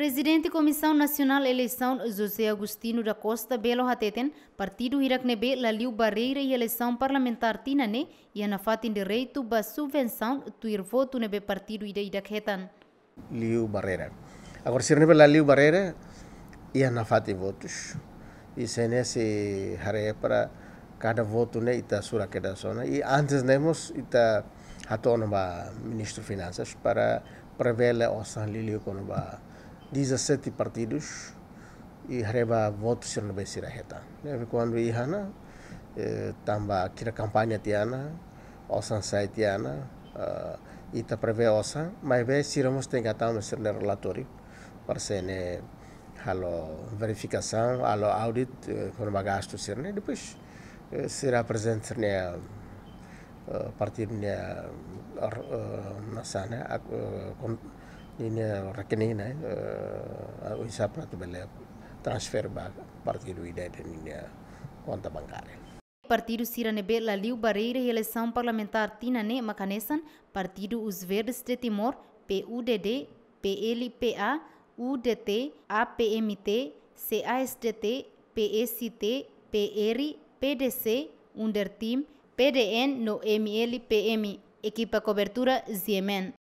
Presidente Comissão Nacional Eleição José Agostino da Costa Belo Hateten, Partido Iracnebe, Laliu Barreira e Eleição Parlamentar Tinane e Anafatin Direito ba Subvenção Tuir Voto Nebe Partido Ida Irakhetan. Liu Barreira. Agora, se nebe Laliu Barreira e Anafatin Votos. E se nesse hareia é para cada voto né ita sura queda zona e antes nemos ita hatona ba ministro finanças para prever a osan liliu com ba 17 partidos i reba votos sirna be sira heta neve né? quando é i hana eh, tamba kira campanha tiana osan sai tiana eh, ita preve osan mai be siramos tenga tam sirna relatório para sene né, halo verificação halo audit eh, o gasto sirna né? depois será presente sirna partido nossa né ini rekeningnya uh, isa pratu bela transfer ba partido idade conta bancária Partido Siranebela Liu Barreira e eleição parlamentar Tinané Macanessan, Partido Os Verdes de Timor, PUDD, PLPA, UDT, APMT, CASDT, PST, PR, PDC, Underteam, PDN no MLPM, equipa cobertura Ziemen.